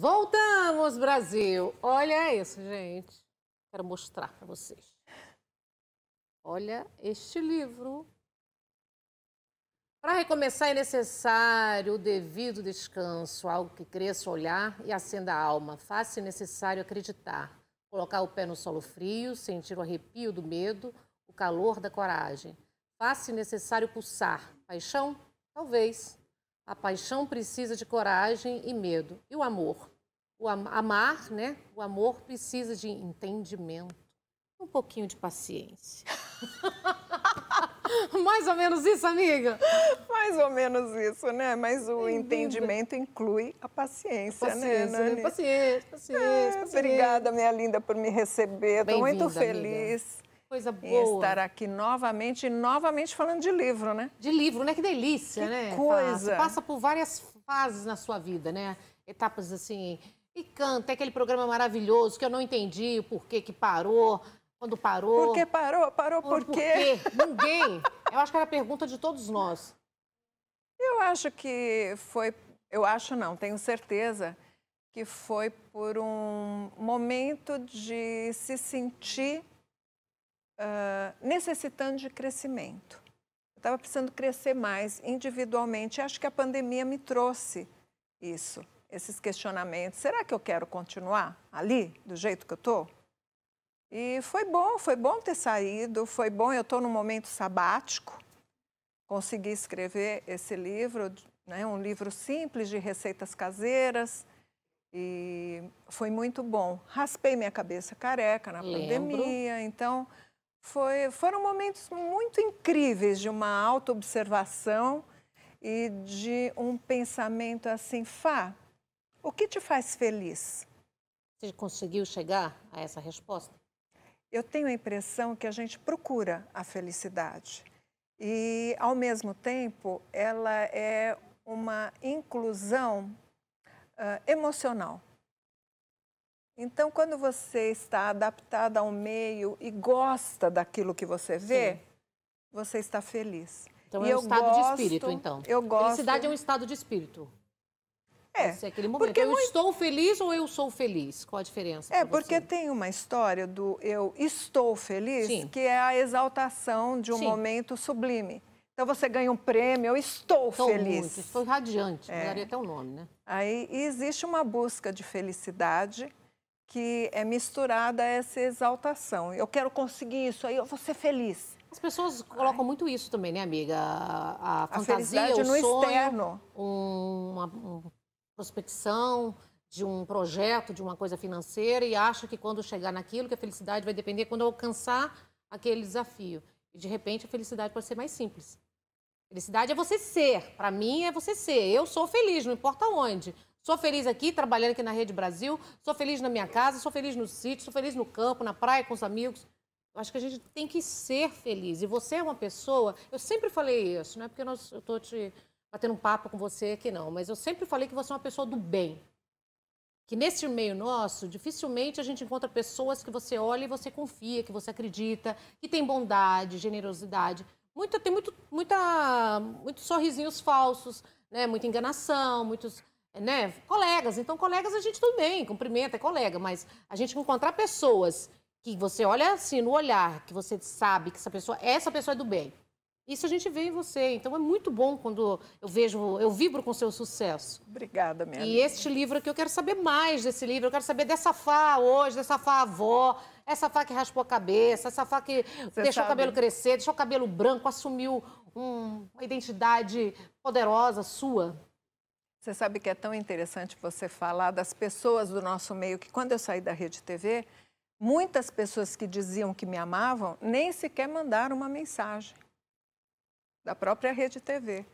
Voltamos, Brasil! Olha isso, gente. Quero mostrar para vocês. Olha este livro. Para recomeçar é necessário o devido descanso, algo que cresça o olhar e acenda a alma. Faça necessário acreditar, colocar o pé no solo frio, sentir o arrepio do medo, o calor da coragem. Faça necessário pulsar. Paixão? Talvez. A paixão precisa de coragem e medo. E o amor? O am amar, né? O amor precisa de entendimento, um pouquinho de paciência. Mais ou menos isso, amiga? Mais ou menos isso, né? Mas o entendimento inclui a paciência, a né, paciência né, Nani? Paciência, paciência, é, paciência. Obrigada, minha linda, por me receber. Estou muito feliz. Amiga. Coisa boa. E estar aqui novamente, novamente falando de livro, né? De livro, né? Que delícia, que né? Coisa. Você passa por várias fases na sua vida, né? Etapas assim. E canta, é aquele programa maravilhoso que eu não entendi o porquê que parou. Quando parou. Por que parou? Parou por, por quê? Ninguém. Eu acho que era a pergunta de todos nós. Eu acho que foi. Eu acho não, tenho certeza que foi por um momento de se sentir ah, necessitando de crescimento. Eu estava precisando crescer mais individualmente. Acho que a pandemia me trouxe isso, esses questionamentos. Será que eu quero continuar ali, do jeito que eu estou? E foi bom, foi bom ter saído, foi bom. Eu estou num momento sabático, consegui escrever esse livro, né, um livro simples de receitas caseiras. E foi muito bom. Raspei minha cabeça careca na Lembro. pandemia, então foi, foram momentos muito incríveis de uma autoobservação e de um pensamento assim, Fá, o que te faz feliz? Você conseguiu chegar a essa resposta? Eu tenho a impressão que a gente procura a felicidade e, ao mesmo tempo, ela é uma inclusão uh, emocional. Então, quando você está adaptada ao meio e gosta daquilo que você vê, Sim. você está feliz. Então e é um estado gosto, de espírito, então. Eu gosto. Felicidade é um estado de espírito. É. Esse é aquele momento. Porque eu estou feliz ou eu sou feliz? Qual a diferença? É, porque você? tem uma história do eu estou feliz, Sim. que é a exaltação de um Sim. momento sublime. Então você ganha um prêmio, eu estou, estou feliz. Muito, estou radiante, é. mudaria até o nome, né? Aí existe uma busca de felicidade que é misturada essa exaltação. Eu quero conseguir isso aí, eu vou ser feliz. As pessoas colocam Ai. muito isso também, né, amiga? A, a, a fantasia, o no sonho, externo. Um, uma, uma prospecção de um projeto, de uma coisa financeira e acha que quando chegar naquilo, que a felicidade vai depender quando alcançar aquele desafio. E de repente a felicidade pode ser mais simples. Felicidade é você ser. Para mim é você ser. Eu sou feliz, não importa onde. Sou feliz aqui, trabalhando aqui na Rede Brasil, sou feliz na minha casa, sou feliz no sítio, sou feliz no campo, na praia com os amigos. Eu acho que a gente tem que ser feliz. E você é uma pessoa, eu sempre falei isso, não é porque nós, eu estou te batendo um papo com você aqui não, mas eu sempre falei que você é uma pessoa do bem. Que nesse meio nosso, dificilmente a gente encontra pessoas que você olha e você confia, que você acredita, que tem bondade, generosidade. Muita, tem muito, muita, muitos sorrisinhos falsos, né? muita enganação, muitos né? Colegas. Então, colegas a gente tudo bem, cumprimenta, é colega, mas a gente encontrar pessoas que você olha assim no olhar, que você sabe que essa pessoa, essa pessoa é do bem. Isso a gente vê em você. Então é muito bom quando eu vejo, eu vibro com seu sucesso. Obrigada, minha. E amiga. este livro aqui, eu quero saber mais desse livro. Eu quero saber dessa Fá hoje, dessa Fá avó, essa Fá que raspou a cabeça, essa Fá que você deixou sabe. o cabelo crescer, deixou o cabelo branco, assumiu um, uma identidade poderosa sua. Você sabe que é tão interessante você falar das pessoas do nosso meio que quando eu saí da Rede TV, muitas pessoas que diziam que me amavam nem sequer mandaram uma mensagem da própria Rede TV.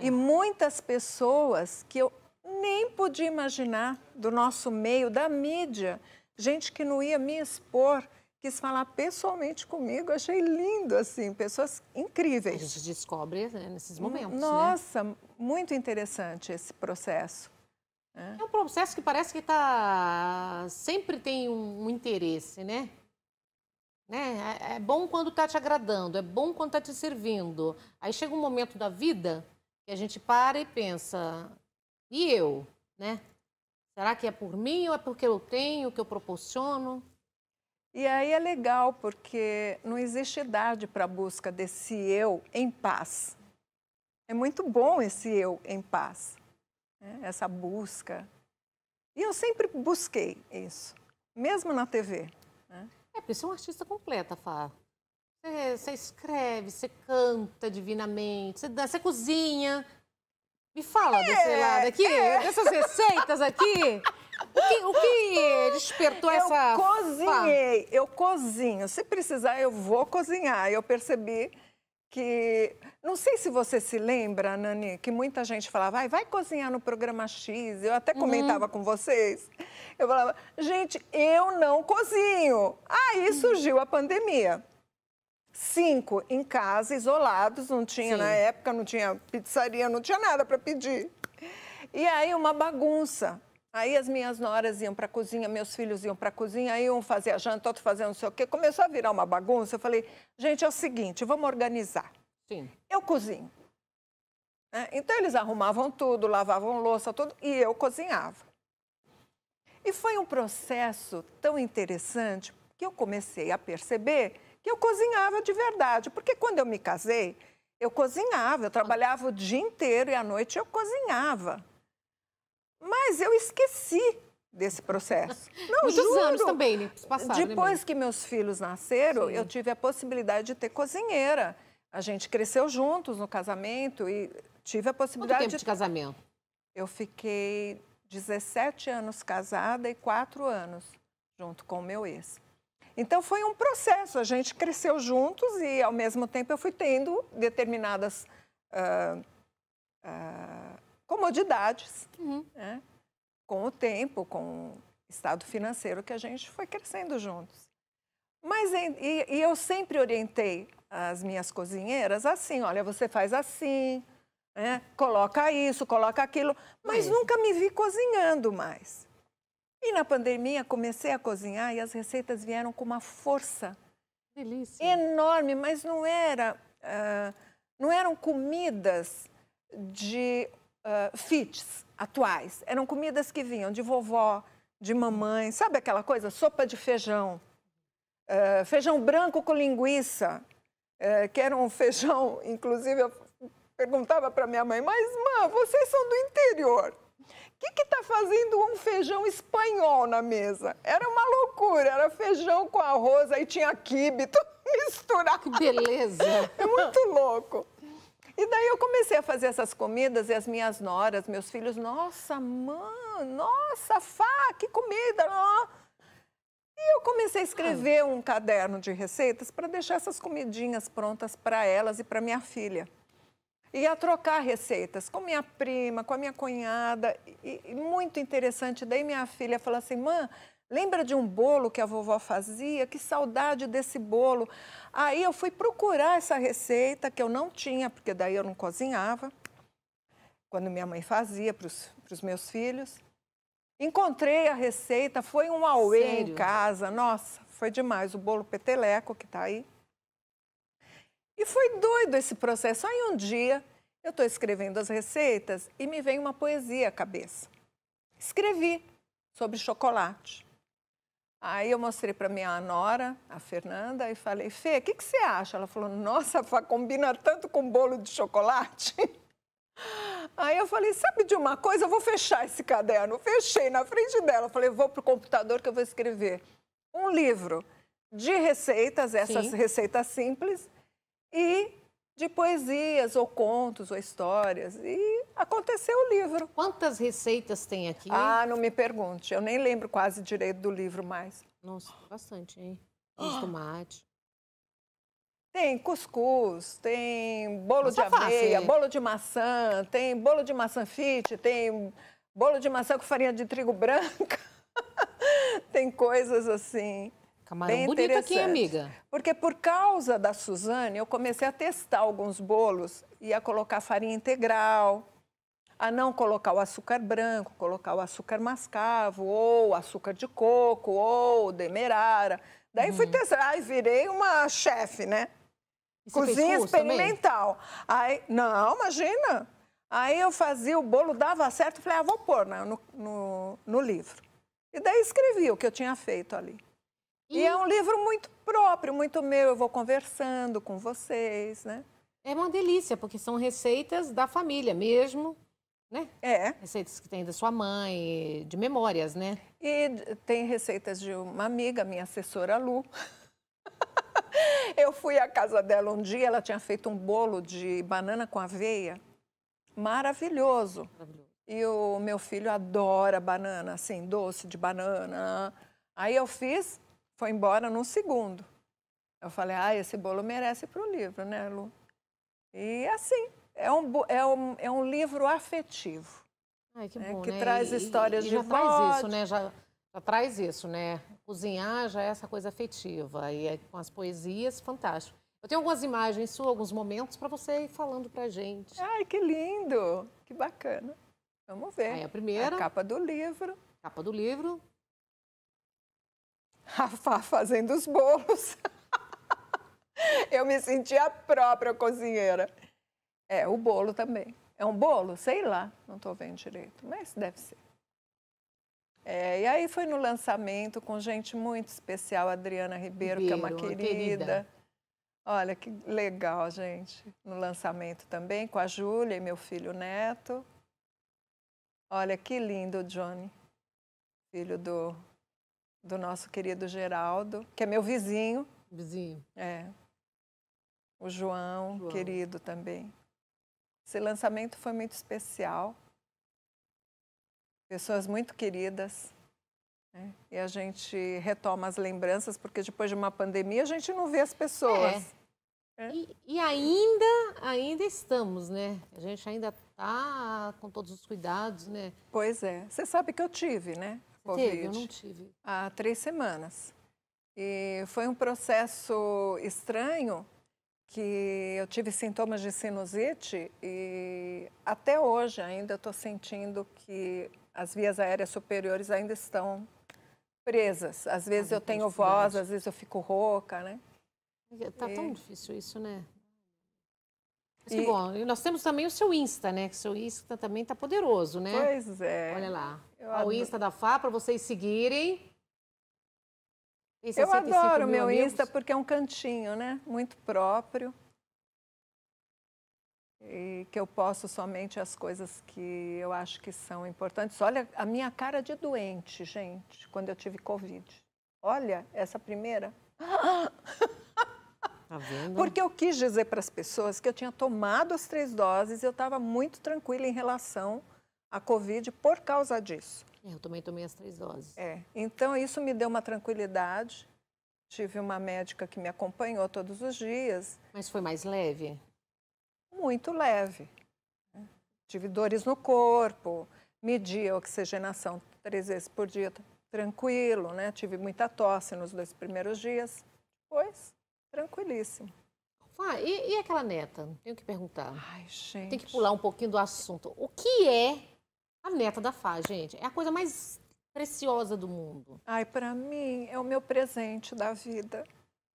E é. muitas pessoas que eu nem podia imaginar do nosso meio, da mídia, gente que não ia me expor, quis falar pessoalmente comigo. Achei lindo, assim, pessoas incríveis. A gente descobre né, nesses hum, momentos. Né? Nossa, né? muito interessante esse processo. Né? É um processo que parece que tá sempre tem um, um interesse, né? né? É, é bom quando está te agradando, é bom quando está te servindo. Aí chega um momento da vida que a gente para e pensa: e eu, né? Será que é por mim ou é porque eu tenho, que eu proporciono? E aí é legal, porque não existe idade para a busca desse eu em paz. É muito bom esse eu em paz, né? essa busca. E eu sempre busquei isso, mesmo na TV. Né? É, porque você é um artista completa, Fá. Você, você escreve, você canta divinamente, você, você cozinha. Me fala é, desse lado aqui, é. dessas receitas aqui. O que, o que despertou eu essa... Eu cozinhei, eu cozinho. Se precisar, eu vou cozinhar. Eu percebi que... Não sei se você se lembra, Nani, que muita gente falava, vai, vai cozinhar no programa X. Eu até uhum. comentava uhum. com vocês. Eu falava, gente, eu não cozinho. Aí uhum. surgiu a pandemia. Cinco em casa, isolados, não tinha Sim. na época, não tinha pizzaria, não tinha nada para pedir. E aí uma bagunça. Aí as minhas noras iam para a cozinha, meus filhos iam para a cozinha, aí um fazia janta, outro fazia não sei o quê. Começou a virar uma bagunça. Eu falei, gente, é o seguinte, vamos organizar. Sim. Eu cozinho. É, então eles arrumavam tudo, lavavam louça, tudo, e eu cozinhava. E foi um processo tão interessante que eu comecei a perceber que eu cozinhava de verdade. Porque quando eu me casei, eu cozinhava, eu trabalhava o dia inteiro e à noite eu cozinhava. Mas eu esqueci desse processo. Não, Muitos juro. anos também, né? Passaram, né, Depois né, que meus filhos nasceram, Sim. eu tive a possibilidade de ter cozinheira. A gente cresceu juntos no casamento e tive a possibilidade Quanto tempo de... de casamento? Eu fiquei 17 anos casada e 4 anos junto com o meu ex. Então foi um processo, a gente cresceu juntos e ao mesmo tempo eu fui tendo determinadas uh, uh, comodidades. Uhum. Né? com o tempo, com o estado financeiro que a gente foi crescendo juntos. Mas e, e eu sempre orientei as minhas cozinheiras assim, olha, você faz assim, né? coloca isso, coloca aquilo, mas é nunca me vi cozinhando mais. E na pandemia comecei a cozinhar e as receitas vieram com uma força Delícia. enorme, mas não era, uh, não eram comidas de uh, fits, atuais. Eram comidas que vinham de vovó, de mamãe, sabe aquela coisa? Sopa de feijão, uh, feijão branco com linguiça, uh, que era um feijão, inclusive, eu perguntava para minha mãe, mas, mãe, vocês são do interior. O que está fazendo um feijão espanhol na mesa? Era uma loucura, era feijão com arroz, aí tinha quibe, tudo misturado. Que beleza! É muito louco. E daí eu comecei a fazer essas comidas e as minhas noras, meus filhos, nossa, mãe, nossa, Fá, que comida! Ó. E eu comecei a escrever um caderno de receitas para deixar essas comidinhas prontas para elas e para minha filha. E a trocar receitas com minha prima, com a minha cunhada. E, e muito interessante. Daí minha filha falou assim: mãe, Lembra de um bolo que a vovó fazia? Que saudade desse bolo. Aí eu fui procurar essa receita que eu não tinha, porque daí eu não cozinhava, quando minha mãe fazia para os meus filhos. Encontrei a receita, foi um auê Sério? em casa. Nossa, foi demais. O bolo peteleco que está aí. E foi doido esse processo. Aí um dia eu estou escrevendo as receitas e me vem uma poesia à cabeça. Escrevi sobre chocolate. Aí eu mostrei para minha nora, a Fernanda, e falei, Fê, o que, que, você acha? Ela falou, nossa, Fá, combina tanto com bolo de chocolate. Aí eu falei, sabe de uma coisa? Eu vou fechar esse caderno. Fechei na frente dela. falei, vou pro computador que eu vou escrever um livro de receitas, essas Sim. receitas simples, e de poesias, ou contos, ou histórias. E aconteceu o livro. Quantas receitas tem aqui? Ah, não me pergunte. Eu nem lembro quase direito do livro mais. Nossa, bastante, hein? Tem tomate. Tem cuscuz, tem bolo Nossa, de tá aveia, fácil, bolo de maçã, tem bolo de maçã fit, tem bolo de maçã com farinha de trigo branca. tem coisas assim. Camarão bem bonito aqui, amiga. Porque por causa da Suzane, eu comecei a testar alguns bolos e a colocar farinha integral, a não colocar o açúcar branco, colocar o açúcar mascavo, ou açúcar de coco, ou demerara. Daí uhum. fui testar, aí virei uma chefe, né? Cozinha experimental. Aí, não, imagina. Aí eu fazia o bolo, dava certo, falei, ah, vou pôr né, no, no, no livro. E daí escrevi o que eu tinha feito ali. E... e... é um livro muito próprio, muito meu. Eu vou conversando com vocês, né? É uma delícia, porque são receitas da família mesmo né? É. Receitas que tem da sua mãe, de memórias, né? E tem receitas de uma amiga, minha assessora Lu. Eu fui à casa dela um dia, ela tinha feito um bolo de banana com aveia maravilhoso. maravilhoso. E o meu filho adora banana, assim, doce de banana. Aí eu fiz, foi embora num segundo. Eu falei, ah, esse bolo merece para o livro, né, Lu? E assim, é um, é um, é um livro afetivo. Ai, que, né, bom, né? que né? traz e, histórias e, e de já traz isso, né? Já, já traz isso, né? Cozinhar já é essa coisa afetiva. E é, com as poesias, fantástico. Eu tenho algumas imagens suas, alguns momentos para você ir falando para gente. Ai, que lindo! Que bacana. Vamos ver. Aí a primeira. A capa do livro. Capa do livro. A fazendo os bolos. Eu me senti a própria cozinheira. É, o bolo também. É um bolo? Sei lá, não estou vendo direito, mas deve ser. É, e aí foi no lançamento com gente muito especial, Adriana Ribeiro, Ribeiro que é uma querida. querida. Olha que legal, gente. No lançamento também com a Júlia e meu filho Neto. Olha que lindo, Johnny. Filho do, do nosso querido Geraldo, que é meu vizinho. Vizinho. É. O João, João. querido também. Esse lançamento foi muito especial. Pessoas muito queridas. Né? E a gente retoma as lembranças, porque depois de uma pandemia a gente não vê as pessoas. É. É. E, e, ainda, ainda estamos, né? A gente ainda está com todos os cuidados, né? Pois é. Você sabe que eu tive, né? Covid. Teve, eu não tive. Há três semanas. E foi um processo estranho, que eu tive sintomas de sinusite e até hoje ainda estou sentindo que as vias aéreas superiores ainda estão presas. Às tá vezes ah, eu tenho voz, às vezes eu fico rouca, né? É, tá e... tão difícil isso, né? Mas e... bom. E nós temos também o seu Insta, né? Que o seu Insta também tá poderoso, né? Pois é. Olha lá. Eu o adoro. Insta da Fá para vocês seguirem. É eu adoro o meu amigos. Insta porque é um cantinho, né? Muito próprio. E que eu posso somente as coisas que eu acho que são importantes. Olha a minha cara é de doente, gente, quando eu tive Covid. Olha essa primeira. Tá vendo? Porque eu quis dizer para as pessoas que eu tinha tomado as três doses e eu estava muito tranquila em relação a Covid por causa disso. É, eu também tomei as três doses. É, então isso me deu uma tranquilidade. Tive uma médica que me acompanhou todos os dias. Mas foi mais leve? Muito leve. Tive dores no corpo, medi a oxigenação três vezes por dia, tranquilo, né? Tive muita tosse nos dois primeiros dias. Depois, tranquilíssimo. Ah, e, e aquela neta? Tenho que perguntar. Ai, gente. Tem que pular um pouquinho do assunto. O que é a neta da Fá, gente, é a coisa mais preciosa do mundo. Ai, para mim é o meu presente da vida.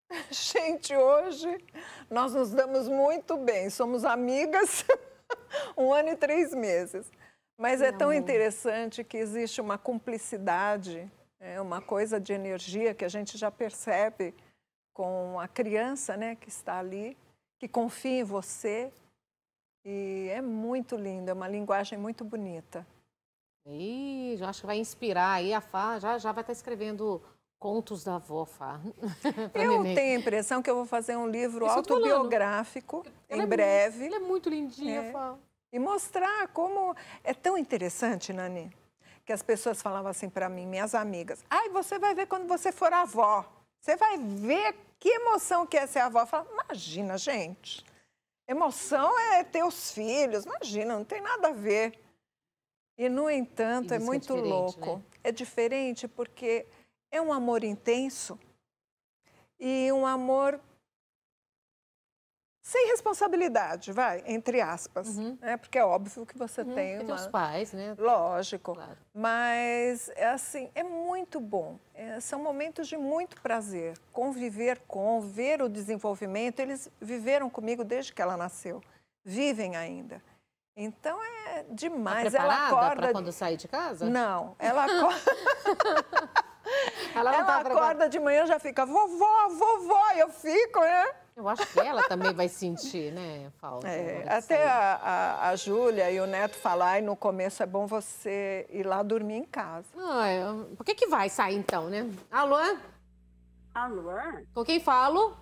Gente, hoje nós nos damos muito bem, somos amigas um ano e três meses. Mas é Meu é tão amor. interessante que existe uma cumplicidade, é uma coisa de energia que a gente já percebe com a criança né, que está ali, que confia em você, e é muito lindo, é uma linguagem muito bonita. E acho que vai inspirar aí a Fá, já, já vai estar tá escrevendo contos da avó Fá. eu neném. tenho a impressão que eu vou fazer um livro Isso autobiográfico é em é breve. ela é muito lindinha, é. Fá. E mostrar como é tão interessante, Nani, que as pessoas falavam assim para mim, minhas amigas, ai, ah, você vai ver quando você for avó. Você vai ver que emoção que é ser avó. Eu falava, imagina, gente. Emoção é ter os filhos, imagina, não tem nada a ver. E, no entanto, e é, é muito é louco. Né? É diferente porque é um amor intenso e um amor sem responsabilidade, vai, entre aspas, uhum. né? Porque é óbvio que você uhum, tem uma... os pais, né? Lógico. Claro. Mas, é assim, é muito bom. É, são momentos de muito prazer. Conviver com, ver o desenvolvimento. Eles viveram comigo desde que ela nasceu. Vivem ainda. Então, é tá demais. Tá ela acorda... para quando sair de casa? Não, ela acorda... ela, tá ela tá acorda de manhã já fica, vovó, vovó, eu fico, né? Eu acho que ela também vai sentir, né, Paulo? É, até assim. a, a, a Júlia e o Neto falar, e no começo é bom você ir lá dormir em casa. Ah, eu... É, por que que vai sair então, né? Alô? Alô? Com quem falo?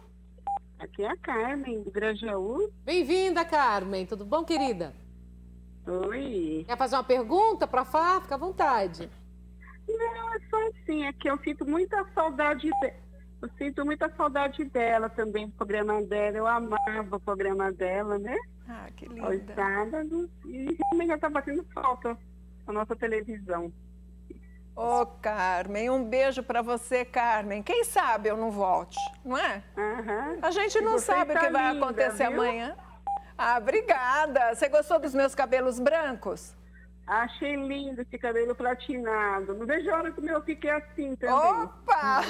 Aqui é a Carmen, do Grajaú. Bem-vinda, Carmen. Tudo bom, querida? Oi. Quer fazer uma pergunta para Fá? Fica à vontade. Não, é só assim, é que eu sinto muita saudade de eu sinto muita saudade dela também, do programa dela. Eu amava o programa dela, né? Ah, que linda. Aos sábados. E também já está fazendo falta a nossa televisão. Ô, oh, Carmen, um beijo para você, Carmen. Quem sabe eu não volte, não é? Uhum. A gente não sabe tá o que tá vai linda, acontecer viu? amanhã. Ah, obrigada. Você gostou dos meus cabelos brancos? Achei lindo esse cabelo platinado. Não vejo a hora que o meu fique assim também. Opa!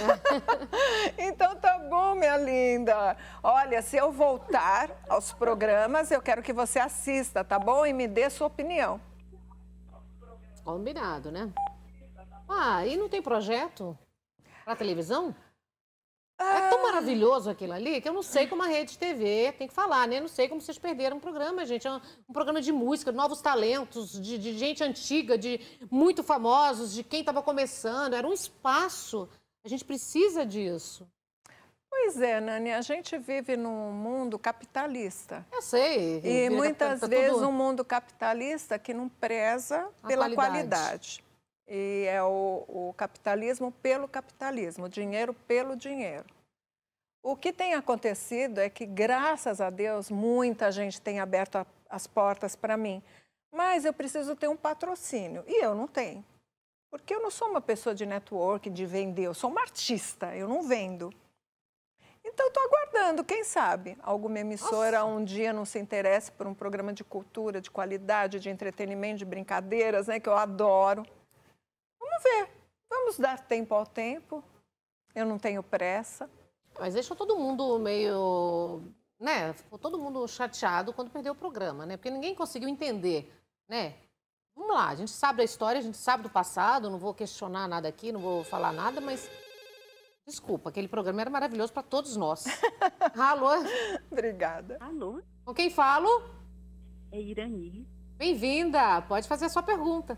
então tá bom, minha linda. Olha, se eu voltar aos programas, eu quero que você assista, tá bom? E me dê sua opinião. Combinado, né? Ah, e não tem projeto? Pra televisão? maravilhoso aquilo ali que eu não sei como a Rede TV tem que falar, né? Eu não sei como vocês perderam um programa, gente. É um, um programa de música, novos talentos, de, de, gente antiga, de muito famosos, de quem estava começando. Era um espaço. A gente precisa disso. Pois é, Nani, a gente vive num mundo capitalista. Eu sei. E muitas tá vezes tudo... um mundo capitalista que não preza a pela qualidade. qualidade. E é o, o capitalismo pelo capitalismo, o dinheiro pelo dinheiro. O que tem acontecido é que, graças a Deus, muita gente tem aberto a, as portas para mim. Mas eu preciso ter um patrocínio e eu não tenho. Porque eu não sou uma pessoa de network, de vender, eu sou uma artista, eu não vendo. Então estou aguardando, quem sabe? Alguma emissora Nossa. um dia não se interesse por um programa de cultura, de qualidade, de entretenimento, de brincadeiras, né? Que eu adoro. Vamos ver. Vamos dar tempo ao tempo. Eu não tenho pressa. Mas deixou todo mundo meio. Né? Ficou todo mundo chateado quando perdeu o programa, né? Porque ninguém conseguiu entender, né? Vamos lá, a gente sabe da história, a gente sabe do passado, não vou questionar nada aqui, não vou falar nada, mas Desculpa, aquele programa era maravilhoso para todos nós. Alô? Obrigada. Alô? Com quem falo? É Irani. Bem-vinda, pode fazer a sua pergunta.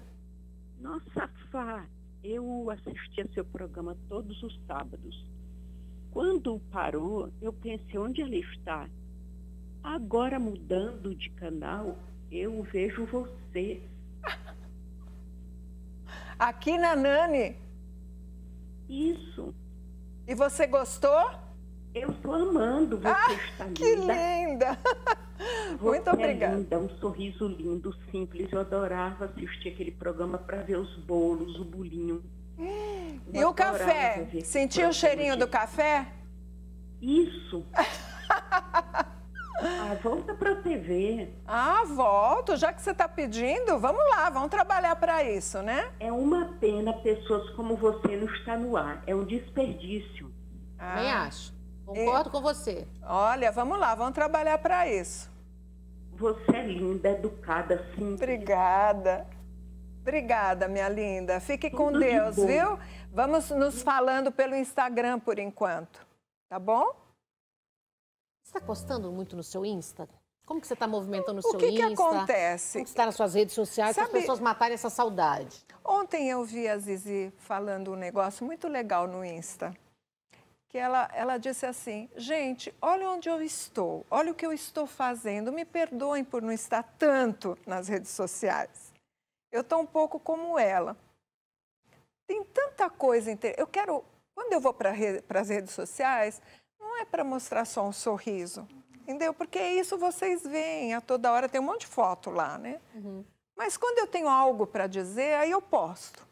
Nossa, Fá, eu assistia seu programa todos os sábados. Quando parou, eu pensei onde ele está. Agora mudando de canal, eu vejo você. Aqui na Nani. Isso. E você gostou? Eu estou amando, você ah, está linda. Que linda! Você Muito é obrigada. É linda, um sorriso lindo, simples. Eu adorava assistir aquele programa para ver os bolos, o bolinho. Hum e o café? Sentiu o cheirinho do café? Isso. Ah, volta para a TV. Ah, volto. Já que você está pedindo, vamos lá, vamos trabalhar para isso, né? É uma pena pessoas como você não estar no ar. É um desperdício. Ah. Nem acho. Concordo com você. Olha, vamos lá, vamos trabalhar para isso. Você é linda, educada, sim. Obrigada. Obrigada, minha linda. Fique Tudo com Deus, de viu? Vamos nos falando pelo Instagram por enquanto, tá bom? Você está postando muito no seu Insta? Como que você está movimentando o, seu que Insta? O que acontece? Como está nas suas redes sociais para as pessoas matarem essa saudade? Ontem eu vi a Zizi falando um negócio muito legal no Insta. Que ela, ela disse assim, gente, olha onde eu estou, olha o que eu estou fazendo, me perdoem por não estar tanto nas redes sociais. Eu estou um pouco como ela. Tem tanta coisa. Inter... Eu quero. Quando eu vou para re... as redes sociais, não é para mostrar só um sorriso. Entendeu? Porque é isso vocês veem a toda hora, tem um monte de foto lá, né? Uhum. Mas quando eu tenho algo para dizer, aí eu posto,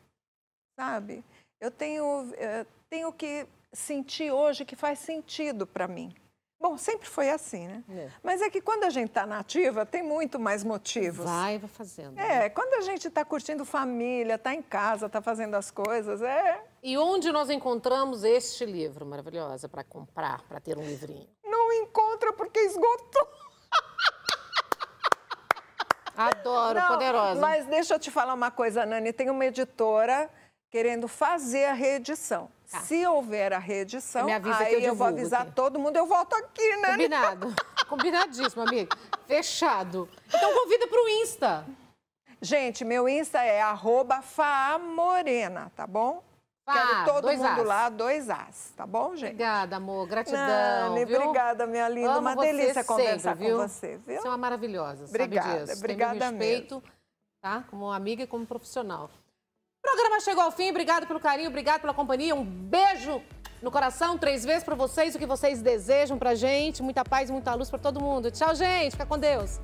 sabe? Eu tenho, eh, tenho que sentir hoje que faz sentido para mim. Bom, sempre foi assim, né? É. Mas é que quando a gente está nativa, tem muito mais motivos. Vai, vai fazendo. É, né? quando a gente está curtindo família, está em casa, está fazendo as coisas, é... E onde nós encontramos este livro maravilhosa para comprar, para ter um livrinho? Não encontra porque esgotou. Adoro, Não, poderosa. Mas deixa eu te falar uma coisa, Nani. Tem uma editora querendo fazer a reedição. Tá. Se houver a reedição, aí eu, eu, vou avisar aqui. todo mundo, eu volto aqui, né? Combinado. Combinadíssimo, amiga. Fechado. Então convida para o Insta. Gente, meu Insta é arroba faamorena, tá bom? Fá, Quero todo mundo as. lá, dois As, tá bom, gente? Obrigada, amor. Gratidão. Nani, viu? Obrigada, minha linda. Amo uma delícia conversar com você, viu? Você é uma maravilhosa, obrigada, sabe disso. Obrigada Tem meu respeito, mesmo. tá? Como amiga e como profissional. O programa chegou ao fim. Obrigado pelo carinho, obrigado pela companhia. Um beijo no coração, três vezes para vocês, o que vocês desejam pra gente. Muita paz, muita luz para todo mundo. Tchau, gente. Fica com Deus.